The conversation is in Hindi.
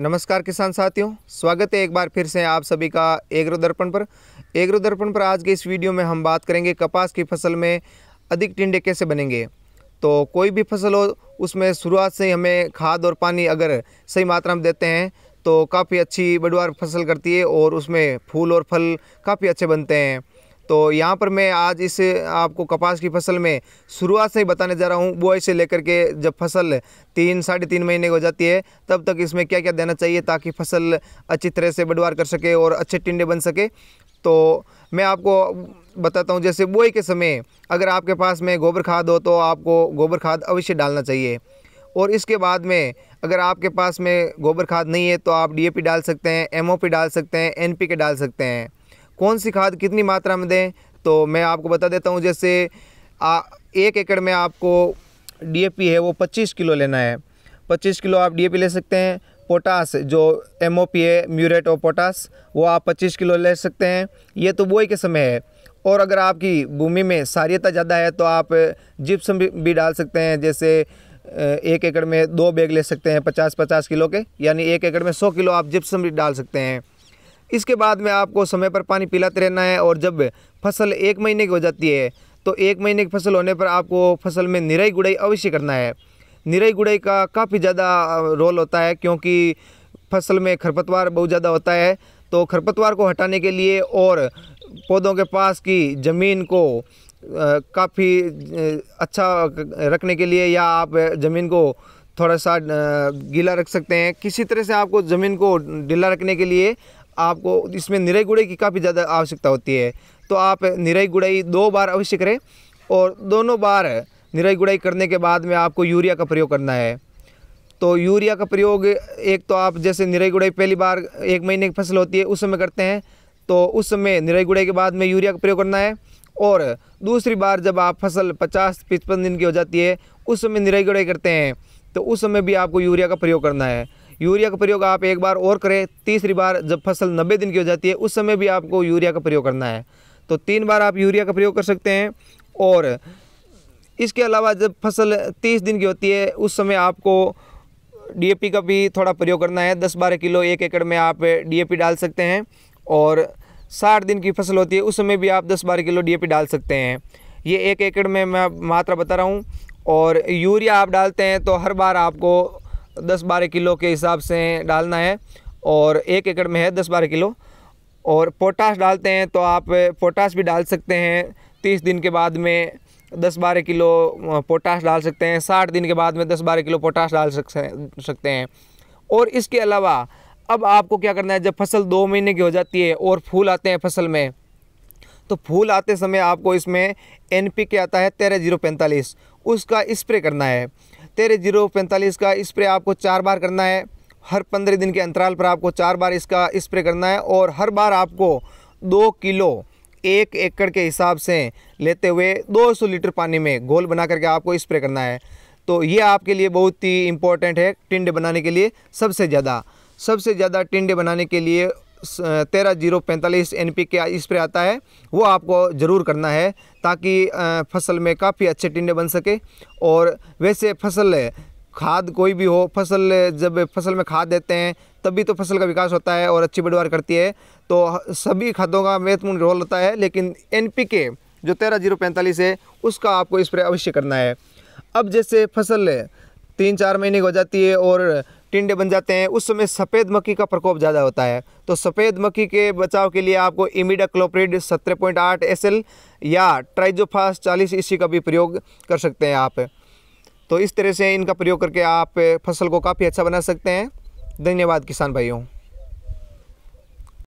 नमस्कार किसान साथियों स्वागत है एक बार फिर से आप सभी का एग्रो दर्पण पर एग्रो दर्पण पर आज के इस वीडियो में हम बात करेंगे कपास की फसल में अधिक टिंडे कैसे बनेंगे तो कोई भी फसल हो उसमें शुरुआत से ही हमें खाद और पानी अगर सही मात्रा में देते हैं तो काफ़ी अच्छी बड़वार फसल करती है और उसमें फूल और फल काफ़ी अच्छे बनते हैं तो यहाँ पर मैं आज इस आपको कपास की फसल में शुरुआत से ही बताने जा रहा हूँ बुआई से लेकर के जब फसल तीन साढ़े तीन महीने की हो जाती है तब तक इसमें क्या क्या देना चाहिए ताकि फसल अच्छी तरह से बढ़वार कर सके और अच्छे टिंडे बन सके तो मैं आपको बताता हूँ जैसे बुआई के समय अगर आपके पास में गोबर खाद हो तो आपको गोबर खाद अवश्य डालना चाहिए और इसके बाद में अगर आपके पास में गोबर खाद नहीं है तो आप डीएपी डाल सकते हैं एमओपी डाल सकते हैं एनपीके डाल सकते हैं कौन सी खाद कितनी मात्रा में दें तो मैं आपको बता देता हूँ जैसे आ, एक एकड़ में आपको डी है वो पच्चीस किलो लेना है पच्चीस किलो आप डी ले सकते हैं पोटास जो एम ओ पी है म्यूरेट ऑफ पोटास वो आप 25 किलो ले सकते हैं ये तो बोई के समय है और अगर आपकी भूमि में सारियता ज़्यादा है तो आप जिप्सम भी, भी डाल सकते हैं जैसे एक एकड़ में दो बैग ले सकते हैं 50-50 किलो के यानी एक एकड़ में 100 किलो आप जिप्सम भी डाल सकते हैं इसके बाद में आपको समय पर पानी पिलाते रहना है और जब फसल एक महीने की हो जाती है तो एक महीने की फसल होने पर आपको फसल में निराई गुड़ाई अवश्य करना है निराई गुड़ाई का काफ़ी ज़्यादा रोल होता है क्योंकि फसल में खरपतवार बहुत ज़्यादा होता है तो खरपतवार को हटाने के लिए और पौधों के पास की ज़मीन को काफ़ी अच्छा रखने के लिए या आप ज़मीन को थोड़ा सा गीला रख सकते हैं किसी तरह से आपको ज़मीन को ढीला रखने के लिए आपको इसमें निराई गुड़ाई की काफ़ी ज़्यादा आवश्यकता होती है तो आप निराई गुड़ाई दो बार अवश्य करें और दोनों बार निराई गुड़ाई करने के बाद में आपको यूरिया का प्रयोग करना है तो यूरिया का प्रयोग एक तो आप जैसे निराई गुड़ाई पहली बार एक महीने की फसल होती है उस समय करते हैं तो उस समय निराई गुड़ाई के बाद में यूरिया का प्रयोग करना है और दूसरी बार जब आप फसल पचास पचपन दिन की हो जाती है उस समय निराई गुड़ाई करते हैं तो उस समय भी आपको यूरिया का प्रयोग करना है यूरिया का प्रयोग आप एक बार और करें तीसरी बार जब फसल नब्बे दिन की हो जाती है उस समय भी आपको यूरिया का प्रयोग करना है तो तीन बार आप यूरिया का प्रयोग कर सकते हैं और इसके अलावा जब फसल तीस दिन की होती है उस समय आपको डी का भी थोड़ा प्रयोग करना है दस बारह किलो एक एकड़ में आप डी डाल सकते हैं और साठ दिन की फसल होती है उस समय भी आप दस बारह किलो डी डाल सकते हैं ये एक एकड़ में मैं मात्रा बता रहा हूँ और यूरिया आप डालते हैं तो हर बार आपको दस बारह किलो के हिसाब से डालना है और एक एकड़ में है दस बारह किलो और पोटास डालते हैं तो आप पोटास भी डाल सकते हैं तीस दिन के बाद में दस बारह किलो पोटास डाल सकते हैं साठ दिन के बाद में दस बारह किलो पोटास डाल सकते हैं और इसके अलावा अब आपको क्या करना है जब फसल दो महीने की हो जाती है और फूल आते हैं फसल में तो फूल आते समय आपको इसमें एन पी के आता है तेरह जीरो पैंतालीस उसका स्प्रे करना है तेरह जीरो पैंतालीस का स्प्रे आपको चार बार करना है हर पंद्रह दिन के अंतराल पर आपको चार बार इसका स्प्रे करना है और हर बार आपको दो किलो एक एकड़ के हिसाब से लेते हुए 200 लीटर पानी में घोल बना करके आपको स्प्रे करना है तो ये आपके लिए बहुत ही इम्पोर्टेंट है टिंडे बनाने के लिए सबसे ज़्यादा सबसे ज़्यादा टिंडे बनाने के लिए तेरह जीरो पैंतालीस एन पी के स्प्रे आता है वो आपको ज़रूर करना है ताकि फसल में काफ़ी अच्छे टिंडे बन सके और वैसे फसल खाद कोई भी हो फसल जब फसल में खाद देते हैं तभी तो फसल का विकास होता है और अच्छी बढ़वार करती है तो सभी खादों का महत्वपूर्ण रोल होता है लेकिन एन पी के जो तेरह जीरो पैंतालीस है उसका आपको स्प्रे अवश्य करना है अब जैसे फसल तीन चार महीने की हो जाती है और टिंडे बन जाते हैं उस समय सफ़ेद मक्खी का प्रकोप ज़्यादा होता है तो सफ़ेद मक्खी के बचाव के लिए आपको इमिडा क्लोप्रिड सत्रह पॉइंट आठ एस एल या ट्राइजोफास चालीस इसी का भी प्रयोग कर सकते हैं आप तो इस तरह से इनका प्रयोग करके आप फसल को काफ़ी अच्छा बना सकते हैं धन्यवाद किसान भाइयों